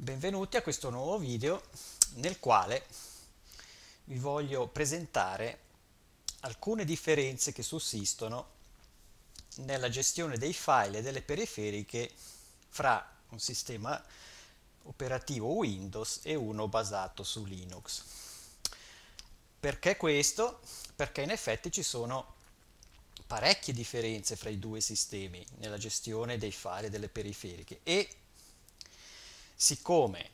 Benvenuti a questo nuovo video nel quale vi voglio presentare alcune differenze che sussistono nella gestione dei file e delle periferiche fra un sistema operativo Windows e uno basato su Linux. Perché questo? Perché in effetti ci sono parecchie differenze fra i due sistemi nella gestione dei file e delle periferiche e siccome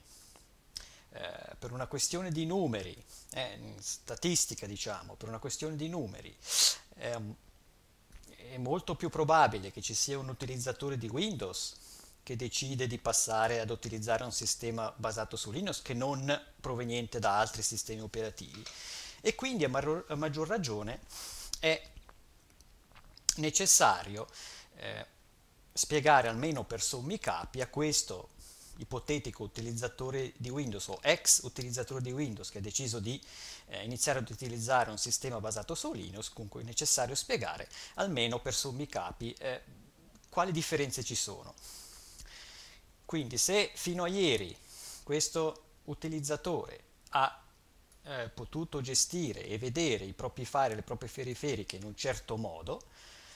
eh, per una questione di numeri, eh, statistica diciamo, per una questione di numeri, ehm, è molto più probabile che ci sia un utilizzatore di Windows che decide di passare ad utilizzare un sistema basato su Linux che non proveniente da altri sistemi operativi. E quindi a, ma- a maggior ragione è necessario eh, spiegare almeno per sommi capi a questo ipotetico utilizzatore di Windows o ex utilizzatore di Windows che ha deciso di eh, iniziare ad utilizzare un sistema basato su Linux, comunque è necessario spiegare, almeno per sommi capi, eh, quali differenze ci sono. Quindi se fino a ieri questo utilizzatore ha eh, potuto gestire e vedere i propri file e le proprie periferiche in un certo modo,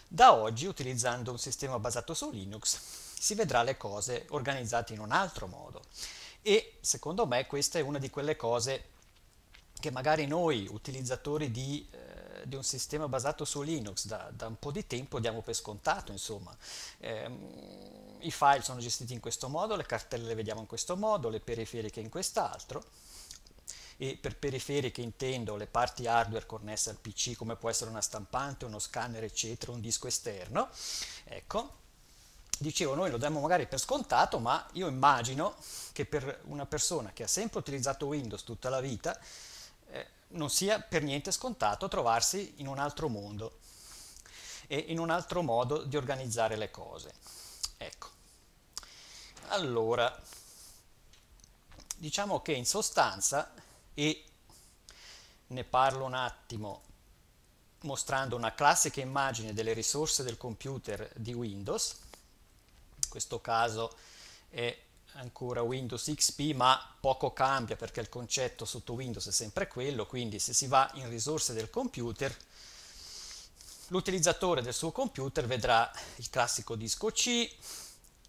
da oggi utilizzando un sistema basato su Linux si vedrà le cose organizzate in un altro modo. E secondo me questa è una di quelle cose che magari noi utilizzatori di, eh, di un sistema basato su Linux da, da, un po' di tempo diamo per scontato, insomma. Eh, I file sono gestiti in questo modo, le cartelle le vediamo in questo modo, le periferiche in quest'altro e per periferiche intendo le parti hardware connesse al PC come può essere una stampante, uno scanner eccetera, un disco esterno ecco dicevo, noi lo diamo magari per scontato, ma io immagino che per una persona che ha sempre utilizzato Windows tutta la vita eh, non sia per niente scontato trovarsi in un altro mondo e in un altro modo di organizzare le cose. Ecco. Allora, diciamo che in sostanza, e ne parlo un attimo mostrando una classica immagine delle risorse del computer di Windows, questo caso è ancora Windows XP, ma poco cambia perché il concetto sotto Windows è sempre quello, quindi se si va in risorse del computer, l'utilizzatore del suo computer vedrà il classico disco C,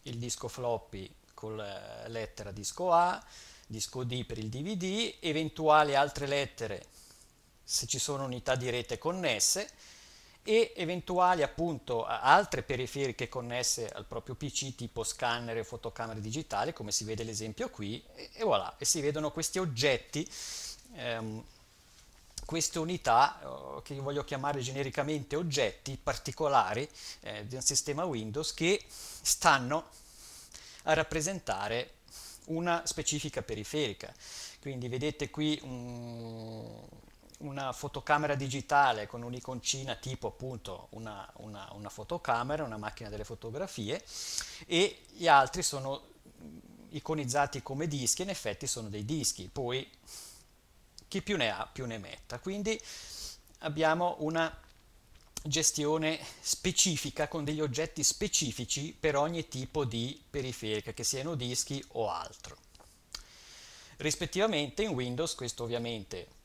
il disco floppy con la lettera disco A, disco D per il DVD, eventuali altre lettere se ci sono unità di rete connesse, e eventuali appunto altre periferiche connesse al proprio PC tipo scanner e fotocamere digitale come si vede l'esempio qui e, voilà e si vedono questi oggetti ehm, queste unità che io voglio chiamare genericamente oggetti particolari eh, di un sistema Windows che stanno a rappresentare una specifica periferica quindi vedete qui un, una fotocamera digitale con un'iconcina tipo appunto una, una, una fotocamera, una macchina delle fotografie e gli altri sono mm, iconizzati come dischi, in effetti sono dei dischi, poi chi più ne ha più ne metta. Quindi abbiamo una gestione specifica con degli oggetti specifici per ogni tipo di periferica, che siano dischi o altro. Rispettivamente in Windows questo ovviamente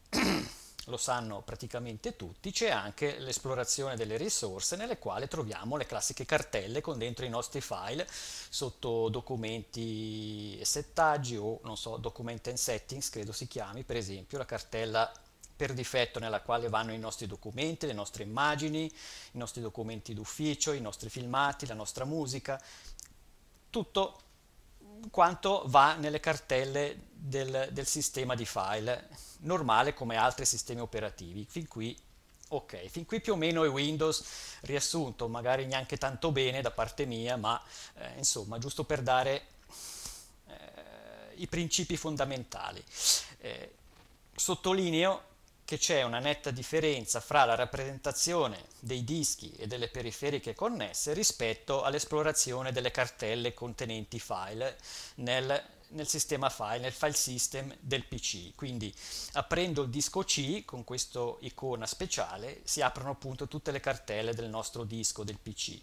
lo sanno praticamente tutti, c'è anche l'esplorazione delle risorse nelle quali troviamo le classiche cartelle con dentro i nostri file sotto documenti e settaggi o non so, document and settings credo si chiami, per esempio la cartella per difetto nella quale vanno i nostri documenti, le nostre immagini, i nostri documenti d'ufficio, i nostri filmati, la nostra musica, tutto quanto va nelle cartelle del, del sistema di file, normale come altri sistemi operativi. Fin qui Ok, fin qui più o meno è Windows riassunto, magari neanche tanto bene da parte mia, ma eh, insomma, giusto per dare eh, i principi fondamentali. Eh, sottolineo che c'è una netta differenza fra la rappresentazione dei dischi e delle periferiche connesse rispetto all'esplorazione delle cartelle contenenti file nel, nel, sistema file, nel file system del PC. Quindi aprendo il disco C con questa icona speciale si aprono appunto tutte le cartelle del nostro disco del PC.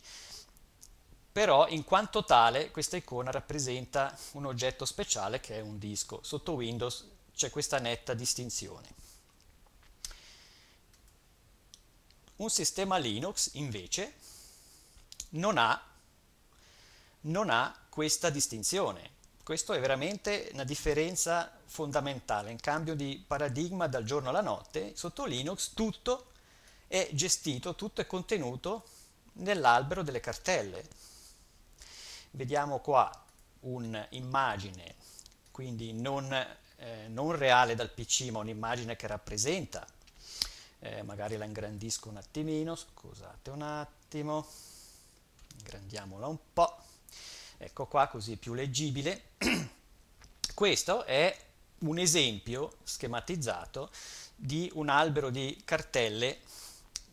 Però in quanto tale questa icona rappresenta un oggetto speciale che è un disco. Sotto Windows c'è questa netta distinzione. Un sistema Linux invece non ha, non ha questa distinzione. Questo è veramente una differenza fondamentale, un cambio di paradigma dal giorno alla notte. Sotto Linux tutto è gestito, tutto è contenuto nell'albero delle cartelle. Vediamo qua un'immagine, quindi non, eh, non reale dal PC, ma un'immagine che rappresenta eh, magari la ingrandisco un attimino, scusate un attimo, ingrandiamola un po', ecco qua così è più leggibile. Questo è un esempio schematizzato di un albero di cartelle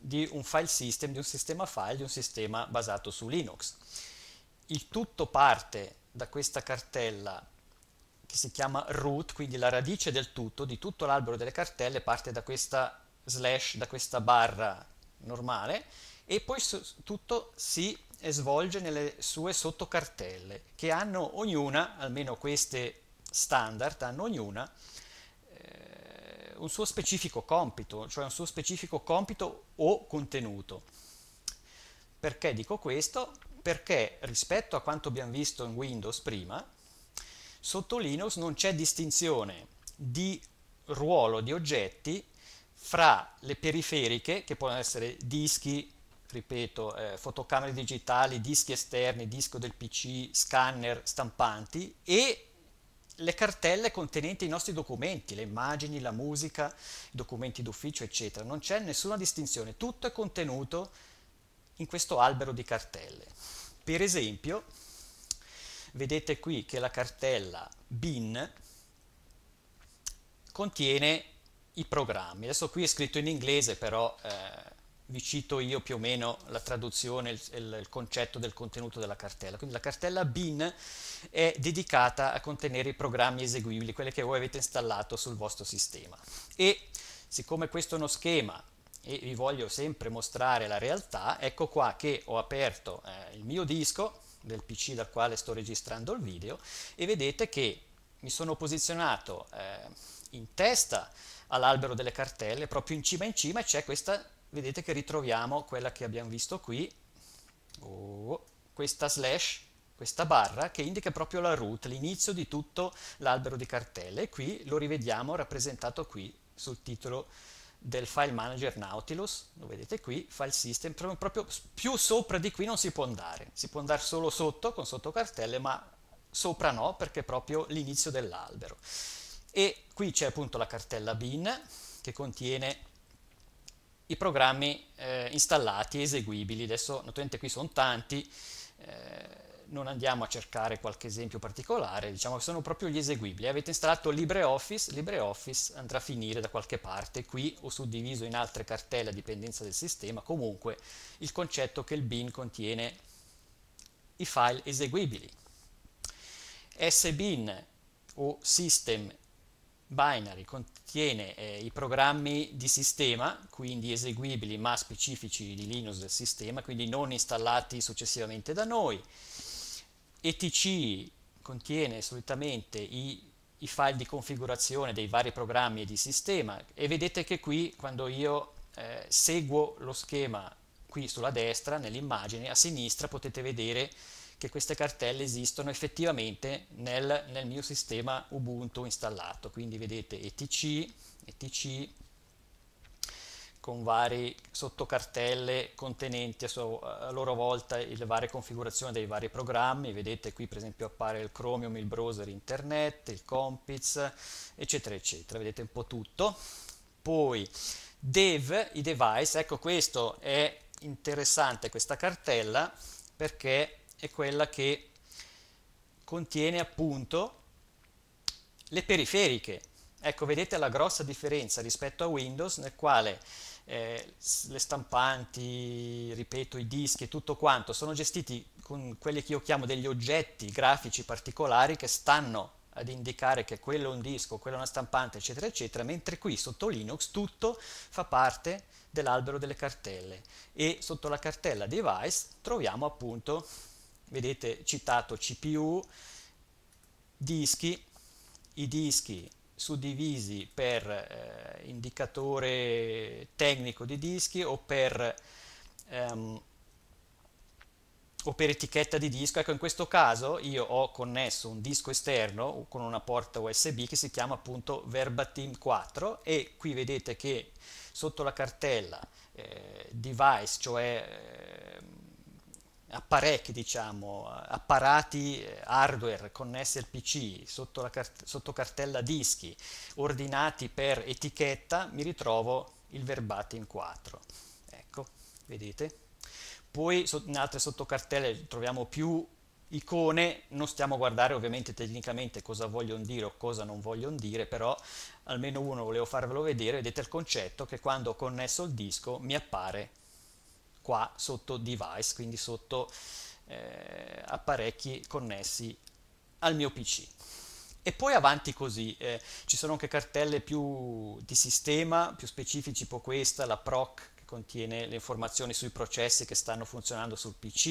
di un file system, di un sistema file, di un sistema basato su Linux. Il tutto parte da questa cartella che si chiama root, quindi la radice del tutto, di tutto l'albero delle cartelle parte da questa slash da questa barra normale e poi tutto si svolge nelle sue sottocartelle che hanno ognuna, almeno queste standard, hanno ognuna eh, un suo specifico compito, cioè un suo specifico compito o contenuto. Perché dico questo? Perché rispetto a quanto abbiamo visto in Windows prima, sotto Linux non c'è distinzione di ruolo di oggetti fra le periferiche, che possono essere dischi, ripeto, eh, fotocamere digitali, dischi esterni, disco del PC, scanner, stampanti e le cartelle contenenti i nostri documenti, le immagini, la musica, i documenti d'ufficio, eccetera. Non c'è nessuna distinzione, tutto è contenuto in questo albero di cartelle. Per esempio, vedete qui che la cartella bin contiene i programmi. Adesso qui è scritto in inglese, però eh, vi cito io più o meno la traduzione, il, il, concetto del contenuto della cartella. Quindi la cartella bin è dedicata a contenere i programmi eseguibili, quelli che voi avete installato sul vostro sistema. E siccome questo è uno schema e vi voglio sempre mostrare la realtà, ecco qua che ho aperto eh, il mio disco del PC dal quale sto registrando il video e vedete che mi sono posizionato eh, in testa all'albero delle cartelle, proprio in cima in cima c'è questa, vedete che ritroviamo quella che abbiamo visto qui, oh, questa slash, questa barra che indica proprio la root, l'inizio di tutto l'albero di cartelle e qui lo rivediamo rappresentato qui sul titolo del file manager Nautilus, lo vedete qui, file system, proprio più sopra di qui non si può andare, si può andare solo sotto con sotto cartelle, ma sopra no perché è proprio l'inizio dell'albero e qui c'è appunto la cartella bin che contiene i programmi eh, installati, eseguibili, adesso naturalmente qui sono tanti, eh, non andiamo a cercare qualche esempio particolare, diciamo che sono proprio gli eseguibili, avete installato LibreOffice, LibreOffice andrà a finire da qualche parte qui o suddiviso in altre cartelle a dipendenza del sistema, comunque il concetto che il bin contiene i file eseguibili. SBin o system binary contiene eh, i programmi di sistema, quindi eseguibili ma specifici di Linux del sistema, quindi non installati successivamente da noi. ETC contiene solitamente i, i file di configurazione dei vari programmi di sistema e vedete che qui quando io eh, seguo lo schema qui sulla destra nell'immagine, a sinistra potete vedere che queste cartelle esistono effettivamente nel, nel mio sistema Ubuntu installato. Quindi vedete etc, etc con varie sottocartelle contenenti a, so, a, loro volta le varie configurazioni dei vari programmi, vedete qui per esempio appare il Chromium, il browser internet, il Compiz, eccetera eccetera, vedete un po' tutto. Poi dev, i device, ecco questo è interessante questa cartella perché è quella che contiene appunto le periferiche. Ecco, vedete la grossa differenza rispetto a Windows nel quale eh, le stampanti, ripeto, i dischi e tutto quanto sono gestiti con quelli che io chiamo degli oggetti grafici particolari che stanno ad indicare che quello è un disco, quello è una stampante, eccetera, eccetera, mentre qui sotto Linux tutto fa parte dell'albero delle cartelle e sotto la cartella device troviamo appunto vedete citato CPU, dischi, i dischi suddivisi per eh, indicatore tecnico di dischi o per, ehm, o per, etichetta di disco. Ecco, in questo caso io ho connesso un disco esterno con una porta USB che si chiama appunto Verbatim 4 e qui vedete che sotto la cartella eh, device, cioè... Eh, apparecchi, diciamo, apparati eh, hardware connessi al PC sotto, cart sotto cartella dischi, ordinati per etichetta, mi ritrovo il verbatim 4. Ecco, vedete? Poi in altre sottocartelle troviamo più icone, non stiamo a guardare ovviamente tecnicamente cosa vogliono dire o cosa non vogliono dire, però almeno uno volevo farvelo vedere, vedete il concetto che quando ho connesso il disco mi appare qua sotto device, quindi sotto eh, apparecchi connessi al mio PC. E poi avanti così, eh, ci sono anche cartelle più di sistema, più specifici, tipo questa, la PROC, che contiene le informazioni sui processi che stanno funzionando sul PC,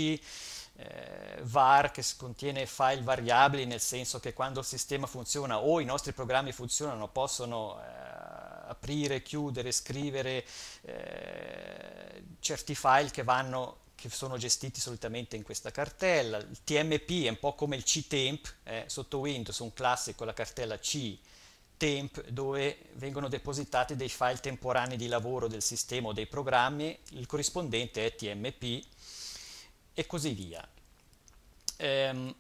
eh, VAR che contiene file variabili nel senso che quando il sistema funziona o i nostri programmi funzionano possono eh, aprire, chiudere, scrivere eh, certi file che vanno che sono gestiti solitamente in questa cartella. Il TMP è un po' come il CTEMP, eh, sotto Windows un classico, la cartella CTEMP, dove vengono depositati dei file temporanei di lavoro del sistema o dei programmi, il corrispondente è TMP e così via. Ehm,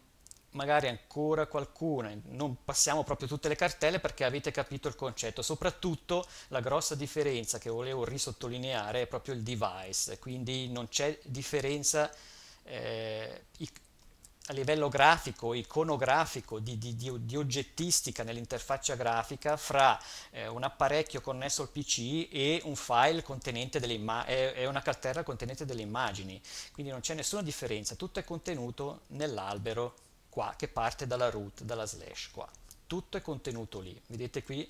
magari ancora qualcuna, non passiamo proprio tutte le cartelle perché avete capito il concetto, soprattutto la grossa differenza che volevo risottolineare è proprio il device, quindi non c'è differenza eh, a livello grafico, iconografico, di, di, di, di oggettistica nell'interfaccia grafica fra eh, un apparecchio connesso al PC e un file contenente delle immagini, è una cartella contenente delle immagini, quindi non c'è nessuna differenza, tutto è contenuto nell'albero qua, che parte dalla root, dalla slash qua. Tutto è contenuto lì, vedete qui,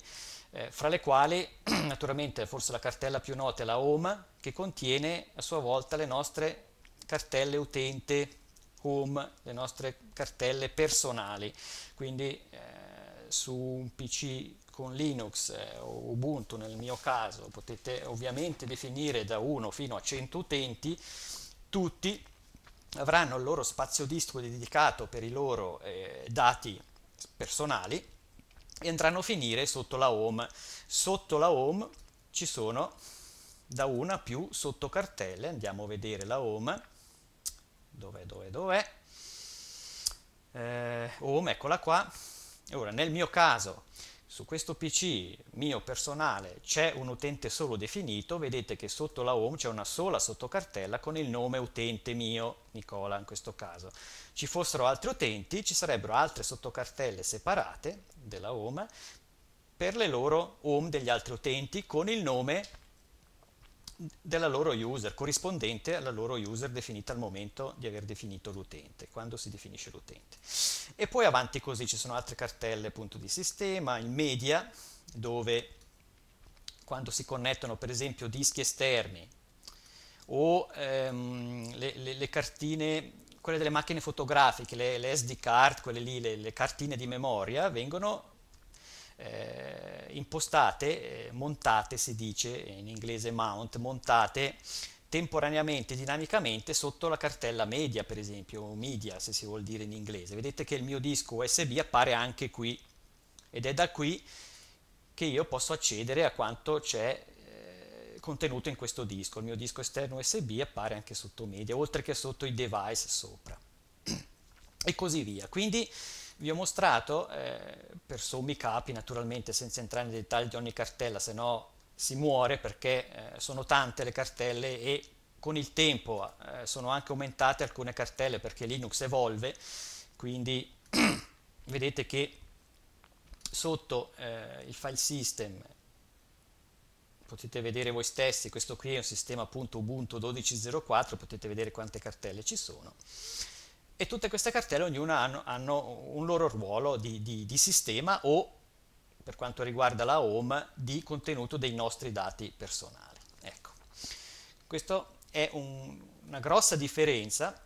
eh, fra le quali naturalmente forse la cartella più nota è la home, che contiene a sua volta le nostre cartelle utente home, le nostre cartelle personali, quindi eh, su un PC con Linux eh, o Ubuntu nel mio caso potete ovviamente definire da 1 fino a 100 utenti, tutti avranno il loro spazio disco dedicato per i loro eh, dati personali e andranno a finire sotto la home. Sotto la home ci sono da una più sottocartelle, andiamo a vedere la home, dov'è, dov'è, dov'è, eh, home, eccola qua, ora nel mio caso su questo PC mio personale c'è un utente solo definito, vedete che sotto la home c'è una sola sottocartella con il nome utente mio, Nicola in questo caso. Ci fossero altri utenti, ci sarebbero altre sottocartelle separate della home per le loro home degli altri utenti con il nome della loro user, corrispondente alla loro user definita al momento di aver definito l'utente, quando si definisce l'utente. E poi avanti così ci sono altre cartelle appunto di sistema, il media, dove quando si connettono per esempio dischi esterni o ehm, le, le, le, cartine, quelle delle macchine fotografiche, le, le SD card, quelle lì, le cartine di memoria, vengono eh, impostate, eh, montate si dice in inglese mount, montate temporaneamente, dinamicamente sotto la cartella media per esempio, o media se si vuol dire in inglese. Vedete che il mio disco USB appare anche qui ed è da qui che io posso accedere a quanto c'è eh, contenuto in questo disco. Il mio disco esterno USB appare anche sotto media, oltre che sotto i device sopra. E così via. Quindi vi ho mostrato, eh, per sommi capi naturalmente, senza entrare nei dettagli di ogni cartella, se no si muore perché eh, sono tante le cartelle e con il tempo eh, sono anche aumentate alcune cartelle perché Linux evolve, quindi vedete che sotto eh, il file system potete vedere voi stessi, questo qui è un sistema appunto Ubuntu 12.04, potete vedere quante cartelle ci sono e tutte queste cartelle ognuna hanno, hanno un loro ruolo di, di, di sistema o, per quanto riguarda la home, di contenuto dei nostri dati personali. Ecco, questa è un, una grossa differenza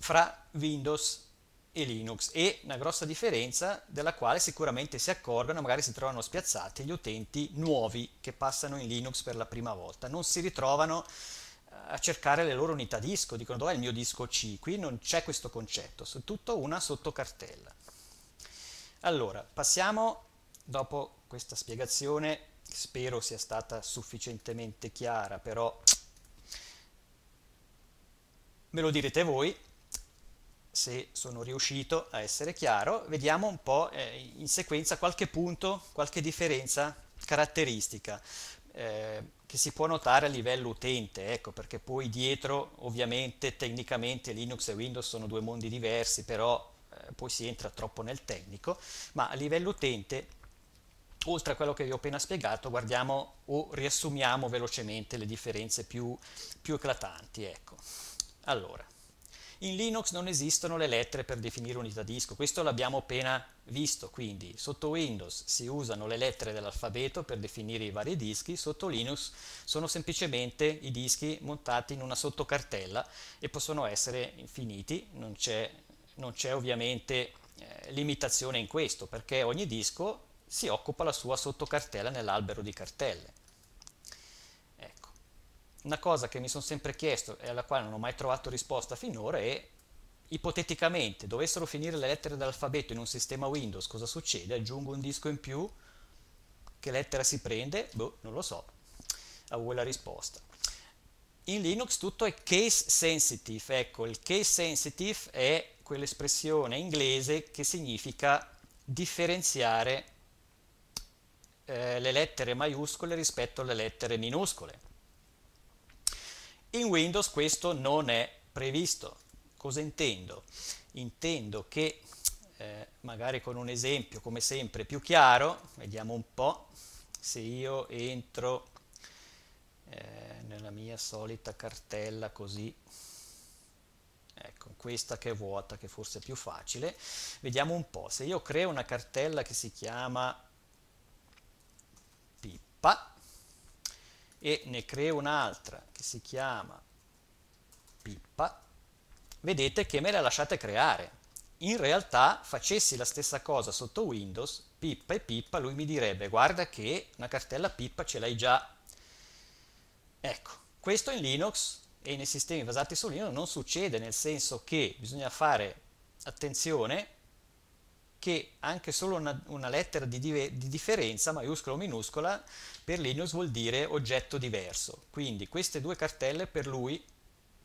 fra Windows e Linux e una grossa differenza della quale sicuramente si accorgono, magari si trovano spiazzati gli utenti nuovi che passano in Linux per la prima volta, non si ritrovano a cercare le loro unità disco, dicono dov'è il mio disco C, qui non c'è questo concetto, è tutto una sottocartella. Allora, passiamo dopo questa spiegazione, spero sia stata sufficientemente chiara, però me lo direte voi, se sono riuscito a essere chiaro, vediamo un po' eh, in sequenza qualche punto, qualche differenza caratteristica. Eh, che si può notare a livello utente, ecco, perché poi dietro ovviamente tecnicamente Linux e Windows sono due mondi diversi, però eh, poi si entra troppo nel tecnico, ma a livello utente, oltre a quello che vi ho appena spiegato, guardiamo o riassumiamo velocemente le differenze più, più eclatanti. Ecco. Allora, in Linux non esistono le lettere per definire unità disco, questo l'abbiamo appena visto, quindi sotto Windows si usano le lettere dell'alfabeto per definire i vari dischi, sotto Linux sono semplicemente i dischi montati in una sottocartella e possono essere infiniti, non c'è, ovviamente eh, limitazione in questo perché ogni disco si occupa la sua sottocartella nell'albero di cartelle una cosa che mi sono sempre chiesto e alla quale non ho mai trovato risposta finora è ipoteticamente dovessero finire le lettere dell'alfabeto in un sistema Windows, cosa succede? Aggiungo un disco in più? Che lettera si prende? Boh, non lo so. A voi la risposta. In Linux tutto è case sensitive. Ecco, il case sensitive è quell'espressione inglese che significa differenziare eh, le lettere maiuscole rispetto alle lettere minuscole. In Windows questo non è previsto. Cosa intendo? Intendo che eh, magari con un esempio come sempre più chiaro, vediamo un po', se io entro eh, nella mia solita cartella così, ecco questa che è vuota che forse è più facile, vediamo un po', se io creo una cartella che si chiama pippa, e ne creo un'altra che si chiama pippa, vedete che me la lasciate creare. In realtà facessi la stessa cosa sotto Windows, pippa e pippa, lui mi direbbe guarda che una cartella pippa ce l'hai già. Ecco, questo in Linux e nei sistemi basati su Linux non succede, nel senso che bisogna fare attenzione che anche solo una, una lettera di, di, differenza, maiuscola o minuscola, per Linus vuol dire oggetto diverso. Quindi queste due cartelle per lui,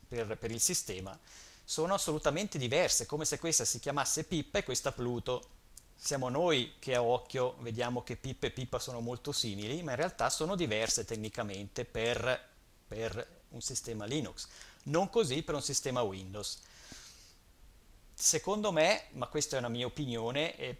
per, per il sistema, sono assolutamente diverse, come se questa si chiamasse Pippa e questa Pluto. Siamo noi che a occhio vediamo che Pippa e Pippa sono molto simili, ma in realtà sono diverse tecnicamente per, per un sistema Linux. Non così per un sistema Windows secondo me, ma questa è una mia opinione, è,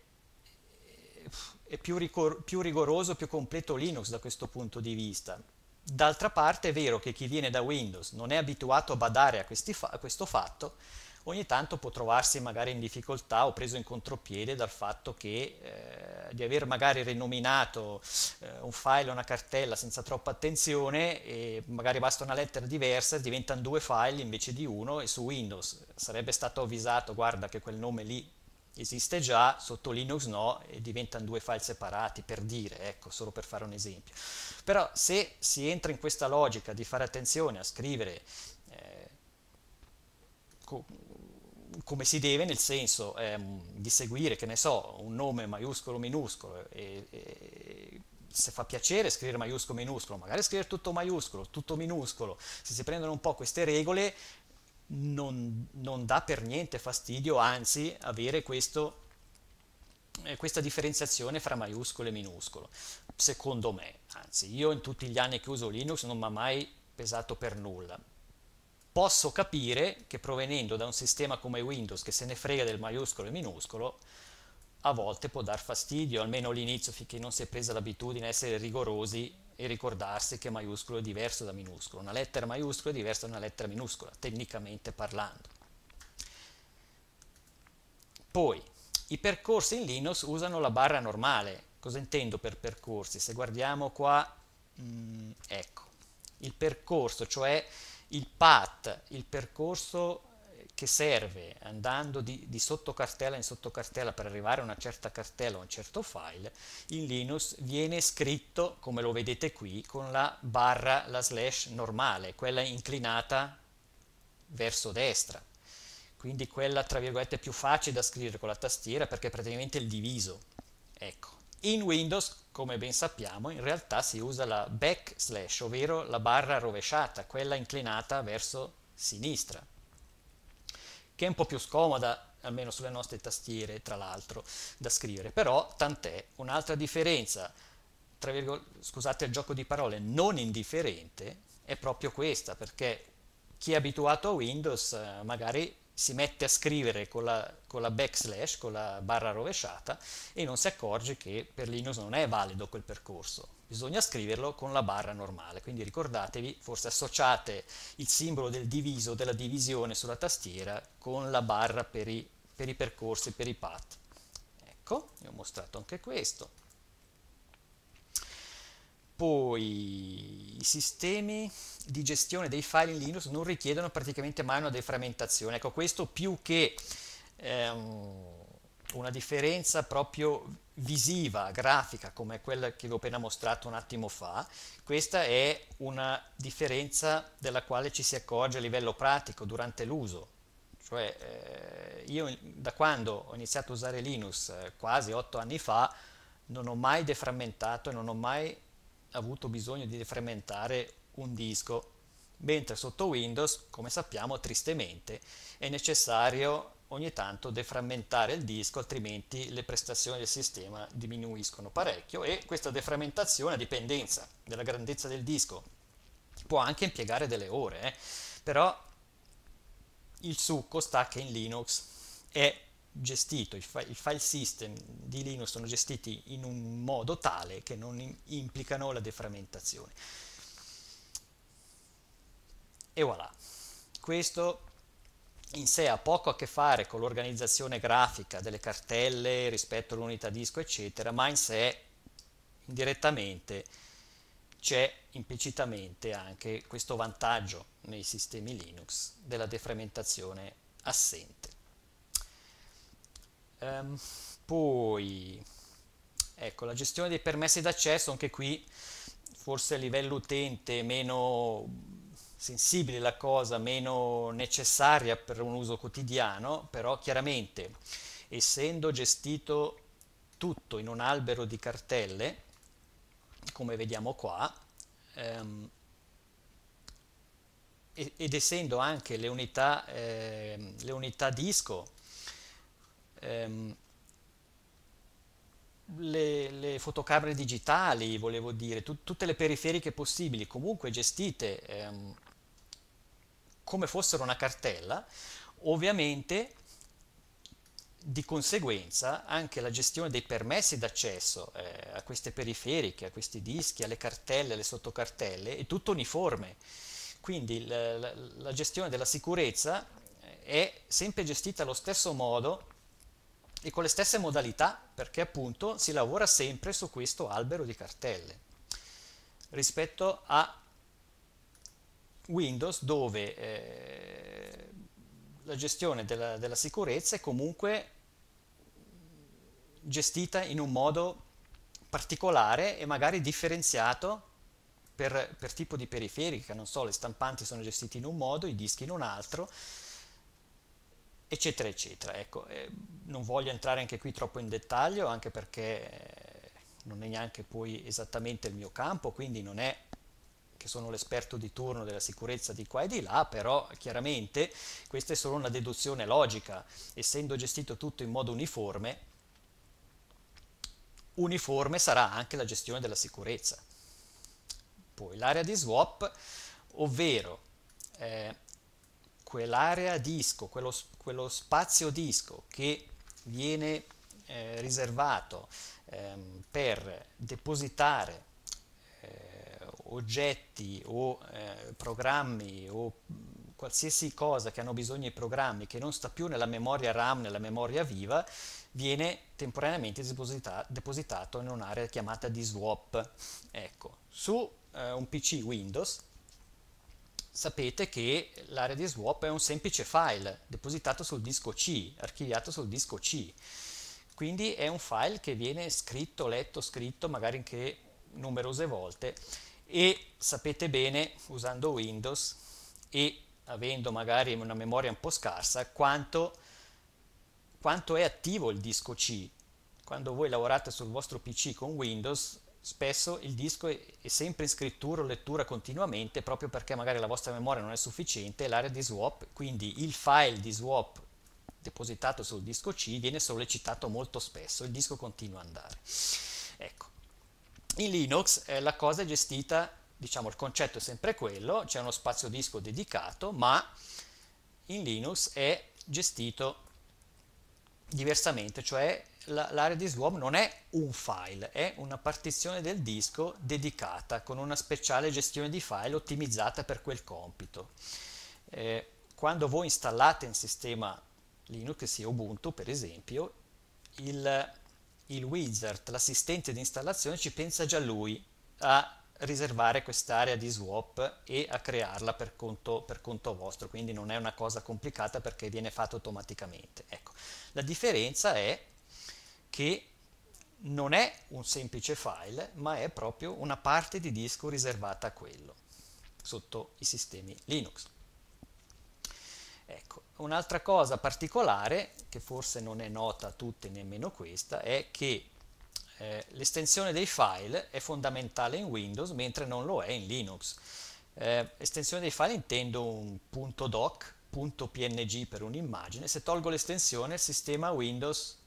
è più, ricor- più rigoroso, più completo Linux da questo punto di vista. D'altra parte è vero che chi viene da Windows non è abituato a badare a, fa- a questo fatto ogni tanto può trovarsi magari in difficoltà o preso in contropiede dal fatto che eh, di aver magari rinominato eh, un file o una cartella senza troppa attenzione e magari basta una lettera diversa, diventano due file invece di uno e su Windows sarebbe stato avvisato guarda che quel nome lì esiste già, sotto Linux no, e diventano due file separati, per dire, ecco, solo per fare un esempio. Però se si entra in questa logica di fare attenzione a scrivere eh, come si deve, nel senso ehm, di seguire, che ne so, un nome maiuscolo minuscolo e, e, se fa piacere scrivere maiuscolo minuscolo, magari scrivere tutto maiuscolo, tutto minuscolo, se si prendono un po' queste regole non, non dà per niente fastidio, anzi avere questo, eh, questa differenziazione fra maiuscolo e minuscolo, secondo me, anzi io in tutti gli anni che uso Linux non mi ha mai pesato per nulla, posso capire che provenendo da un sistema come Windows che se ne frega del maiuscolo e minuscolo, a volte può dar fastidio, almeno all'inizio finché non si è presa l'abitudine a essere rigorosi e ricordarsi che maiuscolo è diverso da minuscolo. Una lettera maiuscola è diversa da una lettera minuscola, tecnicamente parlando. Poi, i percorsi in Linux usano la barra normale. Cosa intendo per percorsi? Se guardiamo qua, mh, mm, ecco, il percorso, cioè il path, il percorso che serve andando di, di sottocartella in sottocartella per arrivare a una certa cartella o a un certo file, in Linux viene scritto, come lo vedete qui, con la barra, la slash normale, quella inclinata verso destra. Quindi quella, tra virgolette, più facile da scrivere con la tastiera perché è praticamente il diviso. Ecco. In Windows, come ben sappiamo, in realtà si usa la backslash, ovvero la barra rovesciata, quella inclinata verso sinistra, che è un po' più scomoda, almeno sulle nostre tastiere, tra l'altro, da scrivere. Però, tant'è, un'altra differenza, scusate il gioco di parole, non indifferente, è proprio questa, perché chi è abituato a Windows eh, magari si mette a scrivere con la, con la backslash, con la barra rovesciata e non si accorge che per Linux non è valido quel percorso, bisogna scriverlo con la barra normale, quindi ricordatevi, forse associate il simbolo del diviso, della divisione sulla tastiera con la barra per i, per i percorsi, per i path. Ecco, vi ho mostrato anche questo. Poi i sistemi di gestione dei file in Linux non richiedono praticamente mai una deframmentazione. Ecco, questo più che ehm, una differenza proprio visiva, grafica, come quella che vi ho appena mostrato un attimo fa, questa è una differenza della quale ci si accorge a livello pratico durante l'uso. Cioè, eh, io da quando ho iniziato a usare Linux, eh, quasi otto anni fa, non ho mai deframmentato e non ho mai avuto bisogno di defragmentare un disco, mentre sotto Windows, come sappiamo tristemente, è necessario ogni tanto deframmentare il disco, altrimenti le prestazioni del sistema diminuiscono parecchio e questa deframmentazione, a dipendenza della grandezza del disco può anche impiegare delle ore, eh? però il succo sta che in Linux è gestito, i, fi- i file system di Linux sono gestiti in un modo tale che non in- implicano la defragmentazione. E voilà. Questo in sé ha poco a che fare con l'organizzazione grafica delle cartelle rispetto all'unità disco, eccetera, ma in sé indirettamente c'è implicitamente anche questo vantaggio nei sistemi Linux della defragmentazione assente. Um, poi, ecco, la gestione dei permessi d'accesso, anche qui forse a livello utente meno sensibile la cosa, meno necessaria per un uso quotidiano, però chiaramente essendo gestito tutto in un albero di cartelle, come vediamo qua, ehm, ed essendo anche le unità, ehm, le unità disco ehm, le, le, fotocamere digitali, volevo dire, tut, tutte le periferiche possibili, comunque gestite ehm, come fossero una cartella, ovviamente di conseguenza anche la gestione dei permessi d'accesso eh, a queste periferiche, a questi dischi, alle cartelle, alle sottocartelle, è tutto uniforme. Quindi la, la, la gestione della sicurezza eh, è sempre gestita allo stesso modo e con le stesse modalità perché appunto si lavora sempre su questo albero di cartelle rispetto a Windows dove eh, la gestione della, della, sicurezza è comunque gestita in un modo particolare e magari differenziato per, per tipo di periferica, non so, le stampanti sono gestite in un modo, i dischi in un altro, eccetera, eccetera. Ecco, eh, non voglio entrare anche qui troppo in dettaglio, anche perché eh, non è neanche poi esattamente il mio campo, quindi non è che sono l'esperto di turno della sicurezza di qua e di là, però chiaramente questa è solo una deduzione logica, essendo gestito tutto in modo uniforme, uniforme sarà anche la gestione della sicurezza. Poi l'area di swap, ovvero eh, quell'area disco, quello, quello, spazio disco che viene eh, riservato ehm, per depositare eh, oggetti o eh, programmi o mm, qualsiasi cosa che hanno bisogno i programmi che non sta più nella memoria RAM, nella memoria viva, viene temporaneamente deposita depositato in un'area chiamata di swap. Ecco, su eh, un PC Windows sapete che l'area di swap è un semplice file depositato sul disco C, archiviato sul disco C. Quindi è un file che viene scritto, letto, scritto magari anche numerose volte e sapete bene, usando Windows e avendo magari una memoria un po' scarsa, quanto, quanto è attivo il disco C. Quando voi lavorate sul vostro PC con Windows spesso il disco è, è sempre in scrittura o lettura continuamente proprio perché magari la vostra memoria non è sufficiente, l'area di swap, quindi il file di swap depositato sul disco C viene sollecitato molto spesso, il disco continua ad andare. Ecco. In Linux eh, la cosa è gestita, diciamo il concetto è sempre quello, c'è uno spazio disco dedicato, ma in Linux è gestito diversamente, cioè l'area di swap non è un file, è una partizione del disco dedicata con una speciale gestione di file ottimizzata per quel compito. Eh, quando voi installate un sistema Linux, sia Ubuntu per esempio, il, il wizard, l'assistente di installazione, ci pensa già lui a riservare quest'area di swap e a crearla per conto, per conto, vostro, quindi non è una cosa complicata perché viene fatto automaticamente. Ecco. La differenza è che non è un semplice file, ma è proprio una parte di disco riservata a quello sotto i sistemi Linux. Ecco, un'altra cosa particolare, che forse non è nota a tutti, nemmeno questa, è che eh, l'estensione dei file è fondamentale in Windows, mentre non lo è in Linux. Eh, estensione dei file intendo un .doc, .png per un'immagine, se tolgo l'estensione il sistema Windows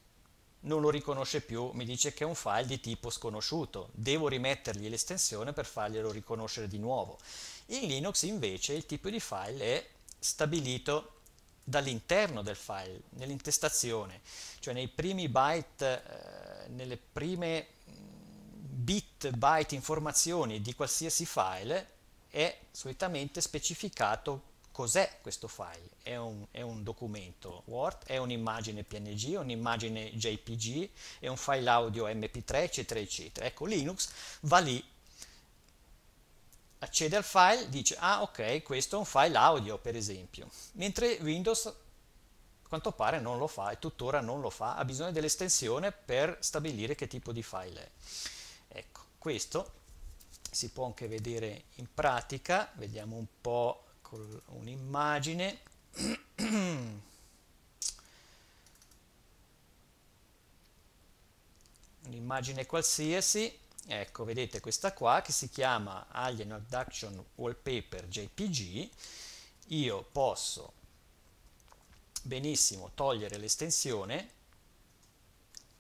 non lo riconosce più, mi dice che è un file di tipo sconosciuto, devo rimettergli l'estensione per farglielo riconoscere di nuovo. In Linux invece il tipo di file è stabilito dall'interno del file, nell'intestazione, cioè nei primi byte, eh, nelle prime mm, bit, byte, informazioni di qualsiasi file è solitamente specificato cos'è questo file? È un, è un, documento Word, è un'immagine PNG, un'immagine JPG, è un file audio MP3, eccetera, eccetera. Ecco, Linux va lì, accede al file, dice, ah ok, questo è un file audio, per esempio. Mentre Windows, a quanto pare, non lo fa e tuttora non lo fa, ha bisogno dell'estensione per stabilire che tipo di file è. Ecco, questo si può anche vedere in pratica, vediamo un po' con un'immagine un'immagine qualsiasi ecco vedete questa qua che si chiama Alien Abduction Wallpaper JPG io posso benissimo togliere l'estensione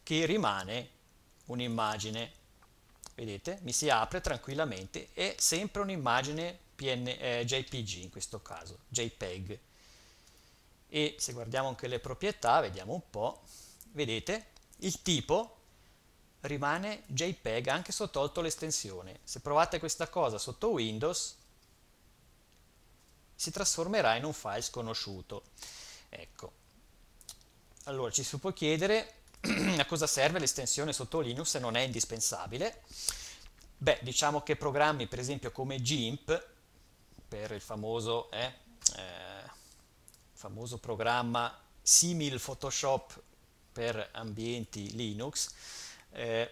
che rimane un'immagine vedete mi si apre tranquillamente è sempre un'immagine PN, eh, JPG in questo caso, JPEG. E se guardiamo anche le proprietà, vediamo un po', vedete, il tipo rimane JPEG anche se ho tolto l'estensione. Se provate questa cosa sotto Windows, si trasformerà in un file sconosciuto. Ecco. Allora ci si può chiedere a cosa serve l'estensione sotto Linux se non è indispensabile. Beh, diciamo che programmi per esempio come GIMP per il famoso, eh, eh, famoso programma simil Photoshop per ambienti Linux, eh,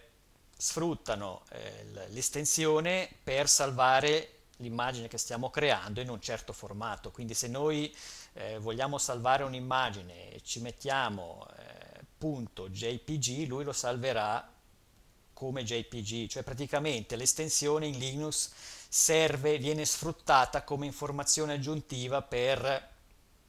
sfruttano eh, l'estensione per salvare l'immagine che stiamo creando in un certo formato. Quindi se noi eh, vogliamo salvare un'immagine e ci mettiamo eh, .jpg, lui lo salverà come JPG, cioè praticamente l'estensione in Linux serve, viene sfruttata come informazione aggiuntiva per,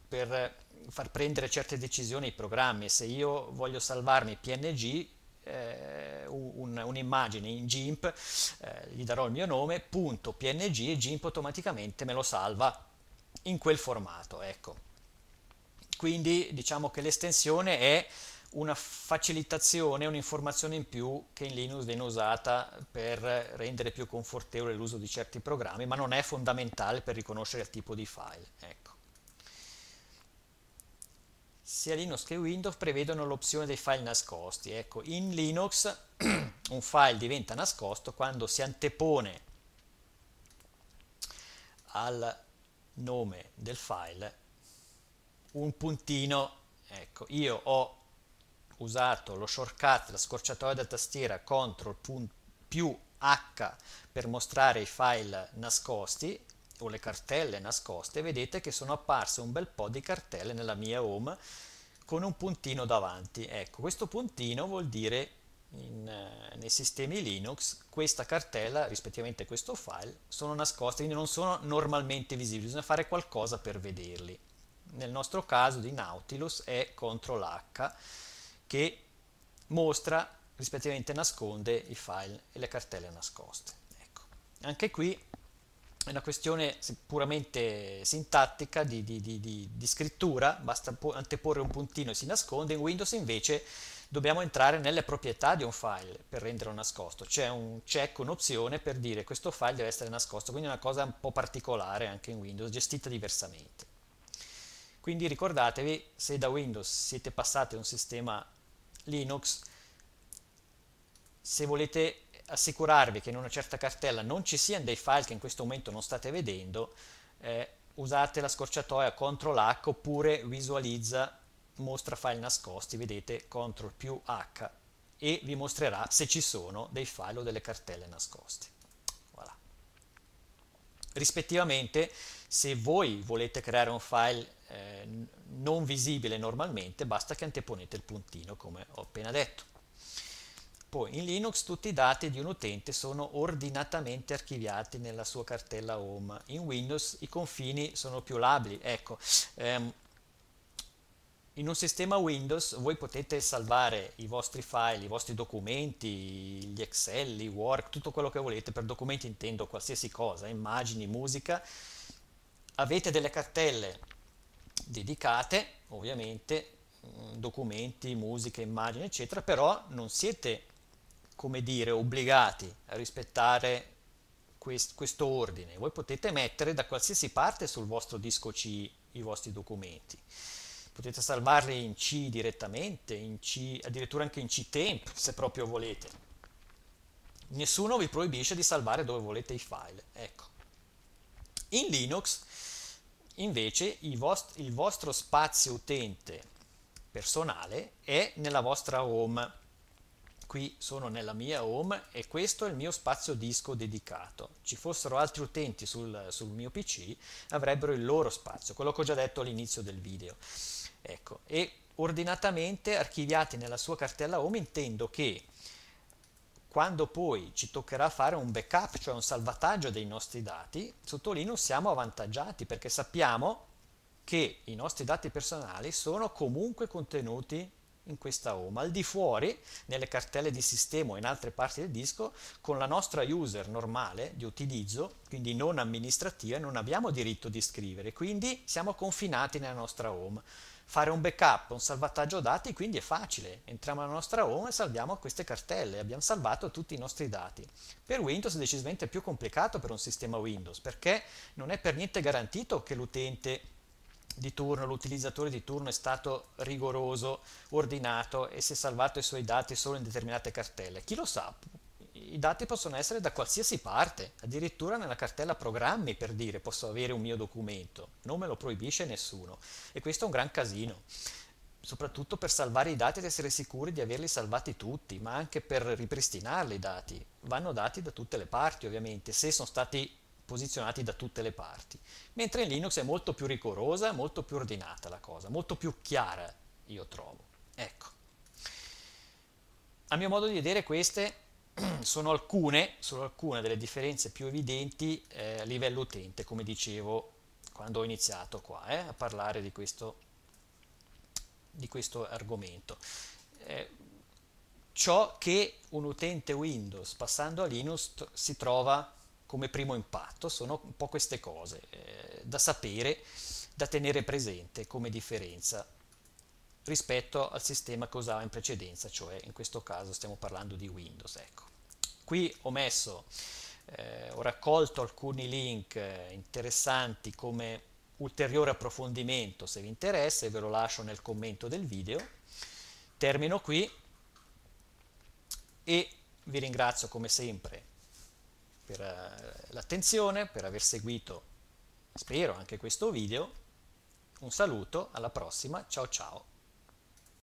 per far prendere certe decisioni ai programmi. Se io voglio salvarmi PNG, eh, un, un'immagine in GIMP, eh, gli darò il mio nome, punto PNG e GIMP automaticamente me lo salva in quel formato. Ecco. Quindi diciamo che l'estensione è una facilitazione, un'informazione in più che in Linux viene usata per rendere più confortevole l'uso di certi programmi, ma non è fondamentale per riconoscere il tipo di file. Ecco. Sia Linux che Windows prevedono l'opzione dei file nascosti. Ecco, in Linux un file diventa nascosto quando si antepone al nome del file un puntino. Ecco, io ho usato lo shortcut, la scorciatoia da tastiera CTRL più H per mostrare i file nascosti o le cartelle nascoste, vedete che sono apparse un bel po' di cartelle nella mia home con un puntino davanti. Ecco, questo puntino vuol dire in, eh, nei sistemi Linux questa cartella, rispettivamente questo file, sono nascosti, quindi non sono normalmente visibili, bisogna fare qualcosa per vederli. Nel nostro caso di Nautilus è CTRL H che mostra rispettivamente nasconde i file e le cartelle nascoste. Ecco. Anche qui è una questione puramente sintattica di, di, di, di scrittura, basta anteporre un puntino e si nasconde, in Windows invece dobbiamo entrare nelle proprietà di un file per renderlo nascosto, c'è un check, un'opzione per dire questo file deve essere nascosto, quindi è una cosa un po' particolare anche in Windows, gestita diversamente. Quindi ricordatevi, se da Windows siete passati a un sistema Linux, se volete assicurarvi che in una certa cartella non ci siano dei file che in questo momento non state vedendo, eh, usate la scorciatoia CTRL H oppure visualizza mostra file nascosti, vedete CTRL più H e vi mostrerà se ci sono dei file o delle cartelle nascoste rispettivamente se voi volete creare un file eh, non visibile normalmente basta che anteponete il puntino come ho appena detto poi in Linux tutti i dati di un utente sono ordinatamente archiviati nella sua cartella home. In Windows i confini sono più labili. Ecco, ehm, in un sistema Windows voi potete salvare i vostri file, i vostri documenti, gli Excel, i Word, tutto quello che volete, per documenti intendo qualsiasi cosa, immagini, musica. Avete delle cartelle dedicate, ovviamente, mm, documenti, musica, immagini, eccetera, però non siete, come dire, obbligati a rispettare quest questo ordine. Voi potete mettere da qualsiasi parte sul vostro disco C i vostri documenti potete salvarle in C direttamente, in C, addirittura anche in C temp se proprio volete. Nessuno vi proibisce di salvare dove volete i file, ecco. In Linux invece vost il vostro spazio utente personale è nella vostra home. Qui sono nella mia home e questo è il mio spazio disco dedicato. Ci fossero altri utenti sul, sul mio PC avrebbero il loro spazio, quello che ho già detto all'inizio del video. Ecco, e ordinatamente archiviati nella sua cartella home intendo che quando poi ci toccherà fare un backup, cioè un salvataggio dei nostri dati, sotto Linux siamo avvantaggiati perché sappiamo che i nostri dati personali sono comunque contenuti in questa home, al di fuori, nelle cartelle di sistema o in altre parti del disco, con la nostra user normale di utilizzo, quindi non amministrativa, non abbiamo diritto di scrivere, quindi siamo confinati nella nostra home fare un backup, un salvataggio dati, quindi è facile. Entriamo nella nostra home e salviamo queste cartelle, abbiamo salvato tutti i nostri dati. Per Windows è decisamente più complicato per un sistema Windows, perché non è per niente garantito che l'utente di turno, l'utilizzatore di turno è stato rigoroso, ordinato e si è salvato i suoi dati solo in determinate cartelle. Chi lo sa, i dati possono essere da qualsiasi parte, addirittura nella cartella programmi per dire posso avere un mio documento, non me lo proibisce nessuno e questo è un gran casino, soprattutto per salvare i dati ed essere sicuri di averli salvati tutti, ma anche per ripristinarli i dati, vanno dati da tutte le parti ovviamente, se sono stati posizionati da tutte le parti, mentre in Linux è molto più rigorosa, molto più ordinata la cosa, molto più chiara io trovo, ecco. A mio modo di vedere queste sono alcune, sono alcune, delle differenze più evidenti eh, a livello utente, come dicevo quando ho iniziato qua eh, a parlare di questo, di questo argomento. Eh, ciò che un utente Windows passando a Linux si trova come primo impatto sono un po' queste cose eh, da sapere, da tenere presente come differenza rispetto al sistema che usava in precedenza, cioè in questo caso stiamo parlando di Windows. Ecco. Qui ho messo, eh, ho raccolto alcuni link eh, interessanti come ulteriore approfondimento se vi interessa e ve lo lascio nel commento del video. Termino qui e vi ringrazio come sempre per eh, l'attenzione, per aver seguito, spero, anche questo video. Un saluto, alla prossima, ciao ciao!